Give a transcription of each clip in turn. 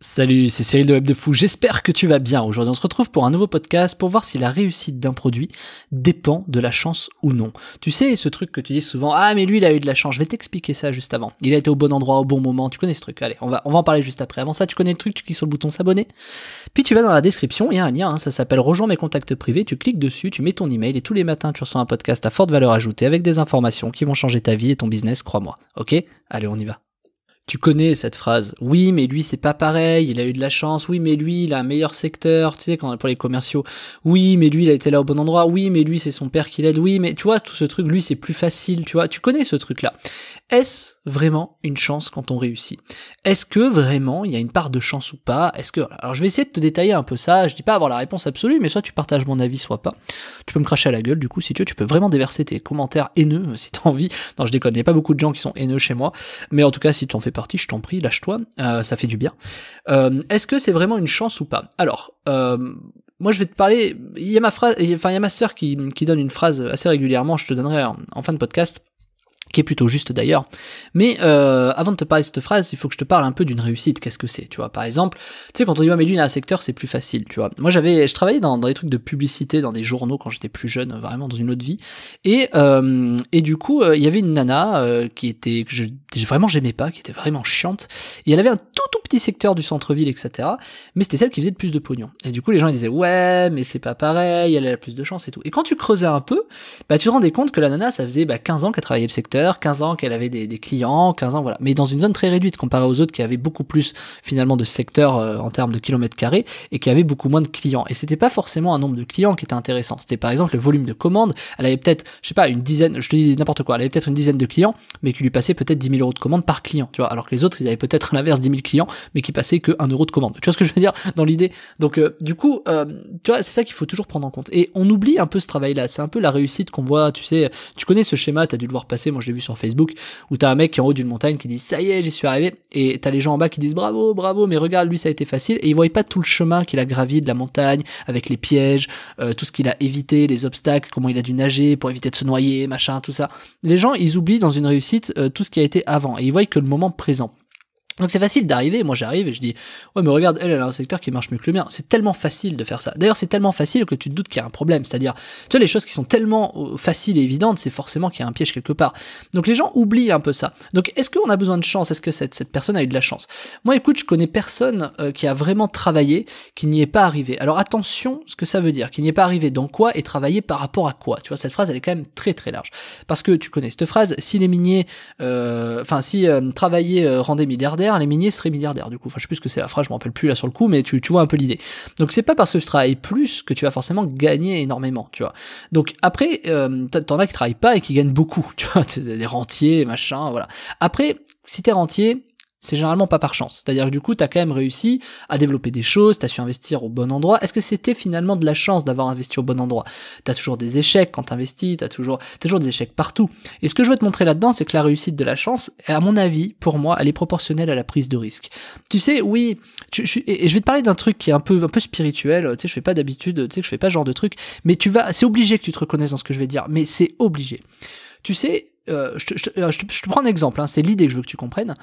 Salut, c'est Cyril de Web de Fou. J'espère que tu vas bien. Aujourd'hui, on se retrouve pour un nouveau podcast pour voir si la réussite d'un produit dépend de la chance ou non. Tu sais, ce truc que tu dis souvent, ah, mais lui, il a eu de la chance. Je vais t'expliquer ça juste avant. Il a été au bon endroit, au bon moment. Tu connais ce truc. Allez, on va, on va en parler juste après. Avant ça, tu connais le truc, tu cliques sur le bouton s'abonner. Puis tu vas dans la description, il y a un lien, hein. ça s'appelle Rejoins mes contacts privés. Tu cliques dessus, tu mets ton email et tous les matins, tu reçois un podcast à forte valeur ajoutée avec des informations qui vont changer ta vie et ton business, crois-moi. Ok? Allez, on y va tu connais cette phrase. Oui, mais lui, c'est pas pareil, il a eu de la chance. Oui, mais lui, il a un meilleur secteur, tu sais, quand, pour les commerciaux. Oui, mais lui, il a été là au bon endroit. Oui, mais lui, c'est son père qui l'aide. Oui, mais tu vois, tout ce truc, lui, c'est plus facile, tu vois. Tu connais ce truc-là. Est-ce vraiment une chance quand on réussit Est-ce que vraiment il y a une part de chance ou pas Est-ce que alors je vais essayer de te détailler un peu ça. Je dis pas avoir la réponse absolue, mais soit tu partages mon avis, soit pas. Tu peux me cracher à la gueule, du coup, si tu veux, tu peux vraiment déverser tes commentaires haineux si t'as envie. Non, je déconne. Il a pas beaucoup de gens qui sont haineux chez moi, mais en tout cas, si tu en fais parti, je t'en prie, lâche-toi, euh, ça fait du bien. Euh, est-ce que c'est vraiment une chance ou pas Alors, euh, moi je vais te parler, il y a ma phrase, enfin il y a ma sœur qui, donne une phrase assez régulièrement, je te donnerai en fin de podcast, qui est plutôt juste d'ailleurs. Mais euh, avant de te parler de cette phrase, il faut que je te parle un peu d'une réussite. Qu'est-ce que c'est, tu vois Par exemple, tu sais, quand on dit mais lui il a un secteur, c'est plus facile, tu vois. Moi j'avais, je travaillais dans, des trucs de publicité, dans des journaux quand j'étais plus jeune, vraiment dans une autre vie. Et euh, et du coup, euh, il y avait une nana euh, qui était que je vraiment j'aimais pas, qui était vraiment chiante. Et elle avait un tout tout petit secteur du centre-ville, etc. Mais c'était celle qui faisait le plus de pognon. Et du coup, les gens ils disaient ouais, mais c'est pas pareil, elle a la plus de chance et tout. Et quand tu creusais un peu, bah tu te rendais compte que la nana ça faisait bah, 15 ans qu'elle travaillait le secteur 15 ans qu'elle avait des, clients, 15 ans, voilà. Mais dans une zone très réduite comparée aux autres qui avaient beaucoup plus finalement de secteurs euh, en termes de kilomètres carrés et qui avaient beaucoup moins de clients. Et c'était pas forcément un nombre de clients qui était intéressant. C'était par exemple le volume de commandes. Elle avait peut-être, je sais pas, une dizaine, je te dis n'importe quoi, elle avait peut-être une dizaine de clients, mais qui lui passaient peut-être 10 000 euros de commandes par client, tu vois. Alors que les autres, ils avaient peut-être l'inverse 10 000 clients, mais qui passaient que 1 euro de commande. Tu vois ce que je veux dire dans l'idée? Donc, euh, du coup, euh, tu vois, c'est ça qu'il faut toujours prendre en compte. Et on oublie un peu ce travail-là. C'est un peu la réussite qu'on voit, tu sais, tu connais ce schéma, tu as dû le voir passer j'ai vu sur Facebook, où t'as un mec qui en haut d'une montagne qui dit ça y est, j'y suis arrivé, et t'as les gens en bas qui disent bravo, bravo, mais regarde, lui ça a été facile, et ils voient pas tout le chemin qu'il a gravi de la montagne, avec les pièges, euh, tout ce qu'il a évité, les obstacles, comment il a dû nager pour éviter de se noyer, machin, tout ça. Les gens, ils oublient dans une réussite euh, tout ce qui a été avant, et ils voient que le moment présent. Donc c'est facile d'arriver, moi j'arrive et je dis ouais mais regarde elle, elle a un secteur qui marche mieux que le mien. C'est tellement facile de faire ça. D'ailleurs c'est tellement facile que tu te doutes qu'il y a un problème. C'est-à-dire tu vois les choses qui sont tellement euh, faciles et évidentes, c'est forcément qu'il y a un piège quelque part. Donc les gens oublient un peu ça. Donc est-ce qu'on a besoin de chance Est-ce que cette, personne a eu de la chance Moi écoute je connais personne euh, qui a vraiment travaillé, qui n'y est pas arrivé. Alors attention ce que ça veut dire, qui n'y est pas arrivé dans quoi et travailler par rapport à quoi. Tu vois cette phrase elle est quand même très très large parce que tu connais cette phrase. Si les miniers, euh, enfin si travailler rendait milliardaire les miniers seraient milliardaires, du coup. Enfin, je sais plus ce que c'est la phrase, je m'en rappelle plus là sur le coup, mais tu, vois un peu l'idée. Donc, c'est pas parce que tu travailles plus que tu vas forcément gagner énormément, tu vois. Donc, après, euh, t'en as qui travaillent pas et qui gagnent beaucoup, tu vois, des rentiers, machin, voilà. Après, si t'es rentier, c'est généralement pas par chance. C'est-à-dire que du coup, tu as quand même réussi à développer des choses, tu as su investir au bon endroit. Est-ce que c'était finalement de la chance d'avoir investi au bon endroit Tu as toujours des échecs quand t'investis, investis, as toujours, toujours des échecs partout. Et ce que je veux te montrer là-dedans, c'est que la réussite de la chance, à mon avis, pour moi, elle est proportionnelle à la prise de risque. Tu sais, oui, je, et je vais te parler d'un truc qui est un peu, un peu spirituel, tu sais, je fais pas d'habitude, tu sais, que je fais pas ce genre de truc, mais tu vas, c'est obligé que tu te reconnaisses dans ce que je vais dire, mais c'est obligé. Tu sais, euh, euh, je, te, prends un exemple, hein, c'est l'idée que je veux que tu comprennes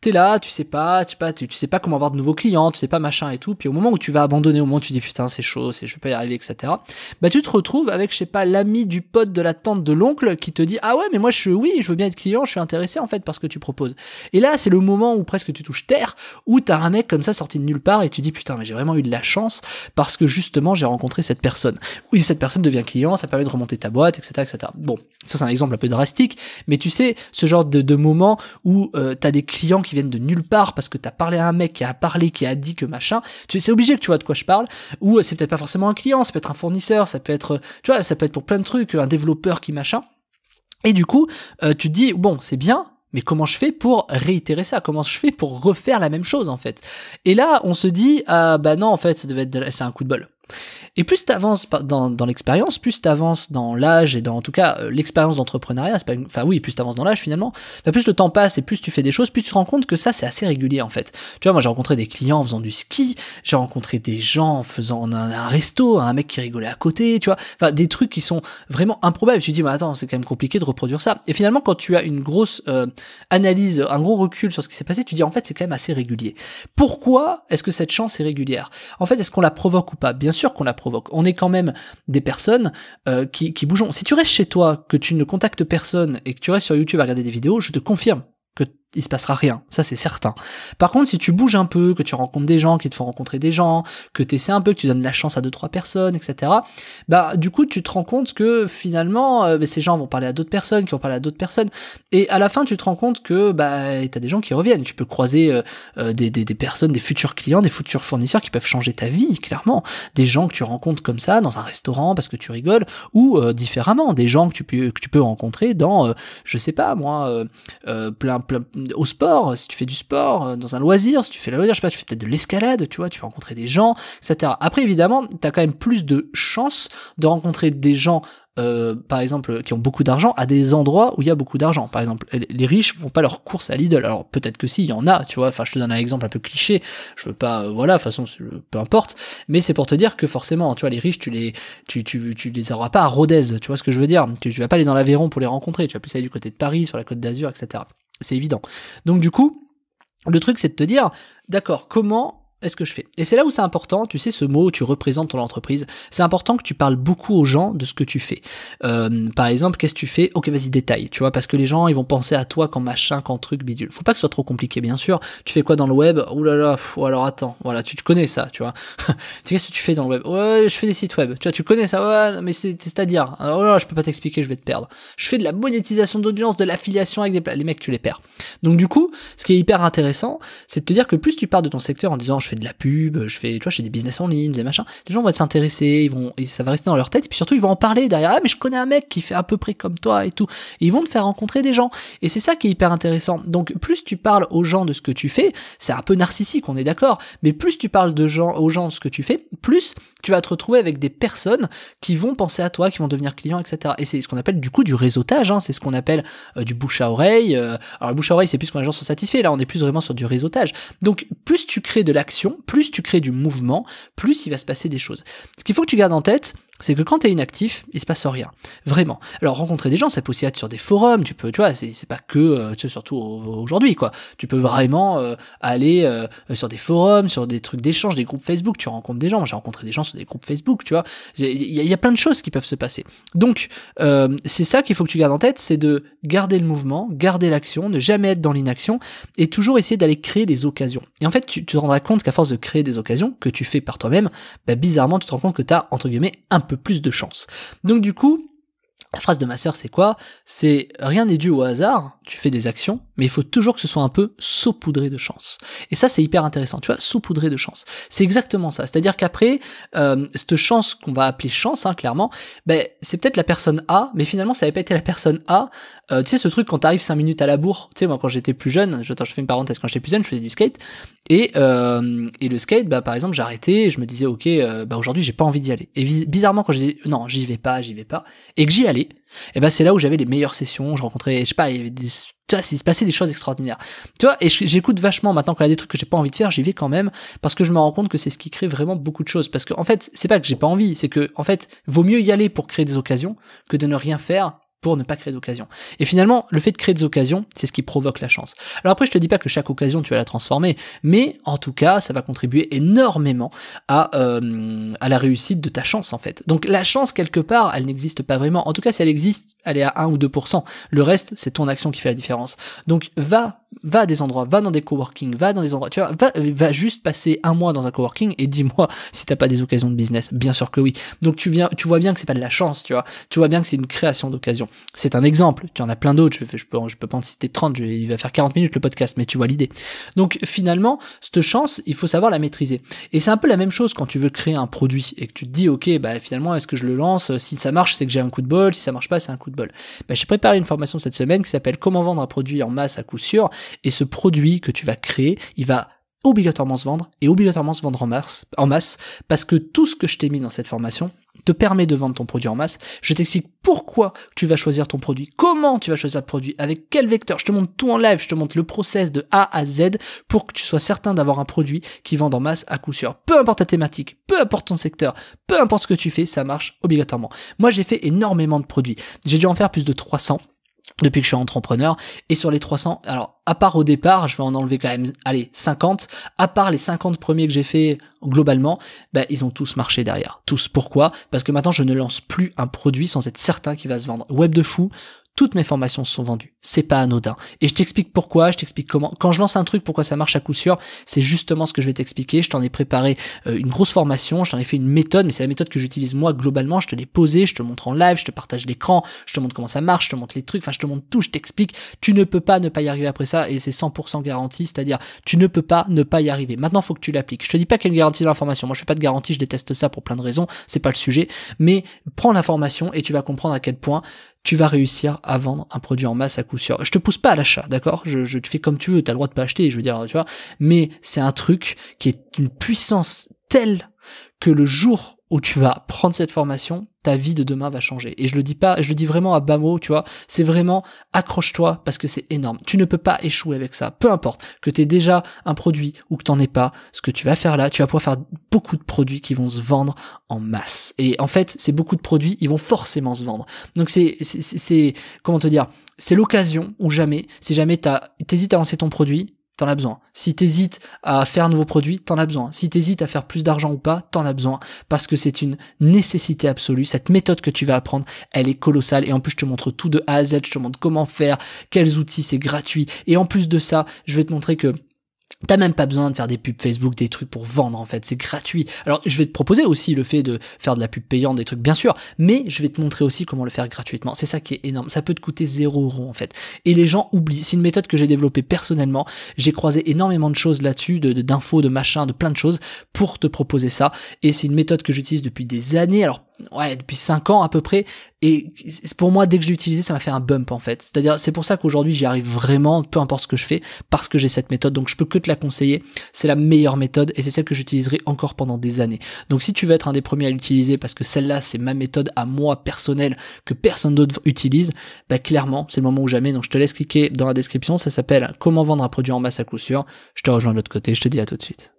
t'es là, tu sais pas, tu sais pas, tu, sais pas comment avoir de nouveaux clients, tu sais pas machin et tout. Puis au moment où tu vas abandonner, au moment où tu dis putain c'est chaud, c'est je vais pas y arriver, etc. Bah tu te retrouves avec je sais pas l'ami du pote de la tante de l'oncle qui te dit ah ouais mais moi je suis oui je veux bien être client, je suis intéressé en fait par ce que tu proposes. Et là c'est le moment où presque tu touches terre, où t'as un mec comme ça sorti de nulle part et tu dis putain mais j'ai vraiment eu de la chance parce que justement j'ai rencontré cette personne. Oui cette personne devient client, ça permet de remonter ta boîte, etc. etc. Bon ça c'est un exemple un peu drastique, mais tu sais ce genre de, de moment où euh, t'as des clients qui viennent de nulle part parce que t'as parlé à un mec qui a parlé, qui a dit que machin, tu c'est obligé que tu vois de quoi je parle, ou euh, c'est peut-être pas forcément un client, ça peut être un fournisseur, ça peut être, euh, tu vois, ça peut être pour plein de trucs, un développeur qui machin. Et du coup, euh, tu te dis, bon, c'est bien, mais comment je fais pour réitérer ça Comment je fais pour refaire la même chose en fait Et là, on se dit, ah bah non, en fait, ça devait être, c'est un coup de bol. Et plus tu avances dans, l'expérience, plus tu avances dans l'âge et dans, en tout cas, euh, l'expérience d'entrepreneuriat, enfin oui, plus tu avances dans l'âge finalement, bah, plus le temps passe et plus tu fais des choses, plus tu te rends compte que ça, c'est assez régulier en fait. Tu vois, moi j'ai rencontré des clients en faisant du ski, j'ai rencontré des gens en faisant un, resto, un mec qui rigolait à côté, tu vois, enfin des trucs qui sont vraiment improbables. Tu dis, mais attends, c'est quand même compliqué de reproduire ça. Et finalement, quand tu as une grosse euh, analyse, un gros recul sur ce qui s'est passé, tu dis, en fait, c'est quand même assez régulier. Pourquoi est-ce que cette chance est régulière En fait, est-ce qu'on la provoque ou pas Bien sûr qu'on la provoque. On est quand même des personnes euh, qui, qui bougeons. Si tu restes chez toi, que tu ne contactes personne et que tu restes sur YouTube à regarder des vidéos, je te confirme il se passera rien, ça c'est certain. Par contre, si tu bouges un peu, que tu rencontres des gens, qui te font rencontrer des gens, que tu essaies un peu, que tu donnes la chance à deux trois personnes, etc. Bah du coup, tu te rends compte que finalement, euh, bah, ces gens vont parler à d'autres personnes, qui vont parler à d'autres personnes, et à la fin, tu te rends compte que bah t'as des gens qui reviennent. Tu peux croiser euh, euh, des, des, personnes, des futurs clients, des futurs fournisseurs qui peuvent changer ta vie, clairement. Des gens que tu rencontres comme ça dans un restaurant parce que tu rigoles, ou différemment, des gens que tu peux que tu peux rencontrer dans, je sais pas moi, plein plein au sport, si tu fais du sport, euh, dans un loisir, si tu fais la loisir, je sais pas, tu fais peut-être de l'escalade, tu vois, tu peux rencontrer des gens, etc. Après, évidemment, tu as quand même plus de chances de rencontrer des gens euh, par exemple, qui ont beaucoup d'argent, à des endroits où il y a beaucoup d'argent. Par exemple, les riches font pas leurs courses à Lidl. Alors peut-être que si, il y en a, tu vois. Enfin, je te donne un exemple un peu cliché. Je veux pas, euh, voilà, de toute façon, peu importe. Mais c'est pour te dire que forcément, tu vois, les riches, tu les, tu, tu, tu les auras pas à Rodez. Tu vois ce que je veux dire tu, tu vas pas aller dans l'Aveyron pour les rencontrer. Tu vas plus aller du côté de Paris, sur la Côte d'Azur, etc. C'est évident. Donc du coup, le truc c'est de te dire, d'accord, comment est-ce que je fais Et c'est là où c'est important, tu sais, ce mot, où tu représentes ton entreprise, c'est important que tu parles beaucoup aux gens de ce que tu fais. Euh, par exemple, qu'est-ce que tu fais Ok, vas-y, détaille, tu vois, parce que les gens, ils vont penser à toi quand machin, quand truc, bidule. Faut pas que ce soit trop compliqué, bien sûr. Tu fais quoi dans le web Ouh là là, alors attends, voilà, tu te connais ça, tu vois. tu ce que tu fais dans le web Ouais, je fais des sites web, tu vois, tu connais ça, ouais, mais c'est-à-dire, euh, oh là, je peux pas t'expliquer, je vais te perdre. Je fais de la monétisation d'audience, de l'affiliation avec des... Les mecs, tu les perds. Donc du coup, ce qui est hyper intéressant, c'est de te dire que plus tu pars de ton secteur en disant, je fais de la pub, je fais, tu vois, des business en ligne, des machins. Les gens vont s'intéresser, ils vont, ça va rester dans leur tête, et puis surtout ils vont en parler derrière. Ah mais je connais un mec qui fait à peu près comme toi et tout. ils vont te faire rencontrer des gens. Et c'est ça qui est hyper intéressant. Donc plus tu parles aux gens de ce que tu fais, c'est un peu narcissique, on est d'accord. Mais plus tu parles de gens, aux gens de ce que tu fais, plus tu vas te retrouver avec des personnes qui vont penser à toi, qui vont devenir clients, etc. Et c'est ce qu'on appelle du coup du réseautage. Hein. C'est ce qu'on appelle euh, du bouche à oreille. Euh. alors le bouche à oreille, c'est plus quand les gens sont satisfaits. Là, on est plus vraiment sur du réseautage. Donc plus tu crées de l'action plus tu crées du mouvement, plus il va se passer des choses. Ce qu'il faut que tu gardes en tête, c'est que quand t'es inactif, il se passe rien. Vraiment. Alors rencontrer des gens, ça peut aussi être sur des forums, tu peux, tu vois, c'est pas que, euh, tu sais, surtout aujourd'hui, quoi. Tu peux vraiment euh, aller euh, sur des forums, sur des trucs d'échange, des groupes Facebook, tu rencontres des gens. j'ai rencontré des gens sur des groupes Facebook, tu vois. Il y, a plein de choses qui peuvent se passer. Donc, c'est ça qu'il faut que tu gardes en tête, c'est de garder le mouvement, garder l'action, ne jamais être dans l'inaction, et toujours essayer d'aller créer des occasions. Et en fait, tu, te rendras compte qu'à force de créer des occasions que tu fais par toi-même, bah, bizarrement, tu te rends compte que t'as, entre guillemets, un peu plus de chance. Donc du coup, la phrase de ma sœur, c'est quoi C'est rien n'est dû au hasard, tu fais des actions, mais il faut toujours que ce soit un peu saupoudré de chance. Et ça, c'est hyper intéressant, tu vois, saupoudré de chance. C'est exactement ça. C'est-à-dire qu'après, euh, cette chance qu'on va appeler chance, hein, clairement, ben, c'est peut-être la personne A, mais finalement, ça n'avait pas été la personne A. Euh, tu sais, ce truc quand t'arrives cinq minutes à la bourre, tu sais, moi, quand j'étais plus jeune, je, fais une parenthèse, quand j'étais plus jeune, je faisais du skate, et, euh, et le skate, bah, par exemple, j'arrêtais, et je me disais, ok, bah, aujourd'hui, j'ai pas envie d'y aller. Et bizarrement, quand je disais, non, j'y vais pas, j'y vais pas, et que j'y allais, et ben c'est là où j'avais les meilleures sessions, je rencontrais, je sais pas, il des, se passait des choses extraordinaires. Tu vois, et j'écoute vachement maintenant quand il y a des trucs que j'ai pas envie de faire, j'y vais quand même parce que je me rends compte que c'est ce qui crée vraiment beaucoup de choses. Parce que en fait, c'est pas que j'ai pas envie, c'est que en fait, vaut mieux y aller pour créer des occasions que de ne rien faire pour ne pas créer d'occasion. Et finalement, le fait de créer des occasions, c'est ce qui provoque la chance. Alors après, je te dis pas que chaque occasion tu vas la transformer, mais en tout cas, ça va contribuer énormément à euh, à la réussite de ta chance en fait. Donc la chance quelque part, elle n'existe pas vraiment. En tout cas, si elle existe, elle est à 1 ou 2 Le reste, c'est ton action qui fait la différence. Donc va va à des endroits, va dans des coworking, va dans des endroits, tu vois, va, juste passer un mois dans un coworking et dis-moi si t'as pas des occasions de business. Bien sûr que oui. Donc tu viens, tu vois bien que c'est pas de la chance, tu vois. Tu vois bien que c'est une création d'occasion. C'est un exemple. Tu en as plein d'autres. Je, peux, je peux pas en citer 30. il va faire 40 minutes le podcast, mais tu vois l'idée. Donc finalement, cette chance, il faut savoir la maîtriser. Et c'est un peu la même chose quand tu veux créer un produit et que tu te dis, ok, bah finalement, est-ce que je le lance? Si ça marche, c'est que j'ai un coup de bol. Si ça marche pas, c'est un coup de bol. Bah, j'ai préparé une formation cette semaine qui s'appelle Comment vendre un produit en masse à coup sûr et ce produit que tu vas créer, il va obligatoirement se vendre et obligatoirement se vendre en masse, parce que tout ce que je t'ai mis dans cette formation te permet de vendre ton produit en masse. Je t'explique pourquoi tu vas choisir ton produit, comment tu vas choisir le produit, avec quel vecteur. Je te montre tout en live, je te montre le process de A à Z pour que tu sois certain d'avoir un produit qui vend en masse à coup sûr. Peu importe ta thématique, peu importe ton secteur, peu importe ce que tu fais, ça marche obligatoirement. Moi, j'ai fait énormément de produits. J'ai dû en faire plus de 300 depuis que je suis entrepreneur. Et sur les 300, alors à part au départ, je vais en enlever quand même, allez, 50. À part les 50 premiers que j'ai fait globalement, ben ils ont tous marché derrière. Tous. Pourquoi Parce que maintenant, je ne lance plus un produit sans être certain qu'il va se vendre. Web de fou, toutes mes formations sont vendues. C'est pas anodin. Et je t'explique pourquoi, je t'explique comment. Quand je lance un truc, pourquoi ça marche à coup sûr, c'est justement ce que je vais t'expliquer. Je t'en ai préparé euh, une grosse formation, je t'en ai fait une méthode, mais c'est la méthode que j'utilise moi globalement. Je te l'ai posée, je te montre en live, je te partage l'écran, je te montre comment ça marche, je te montre les trucs, enfin je te montre tout, je t'explique. Tu ne peux pas ne pas y arriver après ça et c'est 100% garanti, c'est-à-dire tu ne peux pas ne pas y arriver. Maintenant, faut que tu l'appliques. Je te dis pas quelle garantie dans la formation. Moi, je fais pas de garantie, je déteste ça pour plein de raisons, c'est pas le sujet, mais prends la formation et tu vas comprendre à quel point tu vas réussir à vendre un produit en masse à coup sûr. Je te pousse pas à l'achat, d'accord je, te fais comme tu veux, as le droit de pas acheter, je veux dire, tu vois. Mais c'est un truc qui est une puissance telle que le jour où tu vas prendre cette formation, ta vie de demain va changer. Et je le dis pas, je le dis vraiment à bas mot, tu vois. C'est vraiment accroche-toi parce que c'est énorme. Tu ne peux pas échouer avec ça. Peu importe que tu aies déjà un produit ou que t'en aies pas, ce que tu vas faire là, tu vas pouvoir faire beaucoup de produits qui vont se vendre en masse. Et en fait, c'est beaucoup de produits, ils vont forcément se vendre. Donc c'est, c'est, comment te dire, c'est l'occasion ou jamais, si jamais t'as, t'hésites à lancer ton produit, t'en as besoin. Si t'hésites à faire un nouveau produit, t'en as besoin. Si t'hésites à faire plus d'argent ou pas, t'en as besoin. Parce que c'est une nécessité absolue. Cette méthode que tu vas apprendre, elle est colossale. Et en plus, je te montre tout de A à Z. Je te montre comment faire, quels outils, c'est gratuit. Et en plus de ça, je vais te montrer que T'as même pas besoin de faire des pubs Facebook, des trucs pour vendre en fait, c'est gratuit. Alors je vais te proposer aussi le fait de faire de la pub payante, des trucs bien sûr, mais je vais te montrer aussi comment le faire gratuitement. C'est ça qui est énorme, ça peut te coûter zéro euro en fait. Et les gens oublient, c'est une méthode que j'ai développée personnellement, j'ai croisé énormément de choses là-dessus, d'infos, de, de machins, de plein de choses pour te proposer ça. Et c'est une méthode que j'utilise depuis des années, alors ouais, depuis 5 ans à peu près. Et pour moi, dès que j'ai utilisé, ça m'a fait un bump en fait. C'est-à-dire, c'est pour ça qu'aujourd'hui j'y arrive vraiment, peu importe ce que je fais, parce que j'ai cette méthode. Donc je peux que te la conseiller. C'est la meilleure méthode et c'est celle que j'utiliserai encore pendant des années. Donc si tu veux être un des premiers à l'utiliser, parce que celle-là c'est ma méthode à moi personnelle que personne d'autre utilise, bah clairement c'est le moment ou jamais. Donc je te laisse cliquer dans la description. Ça s'appelle Comment vendre un produit en masse à coup sûr. Je te rejoins de l'autre côté. Je te dis à tout de suite.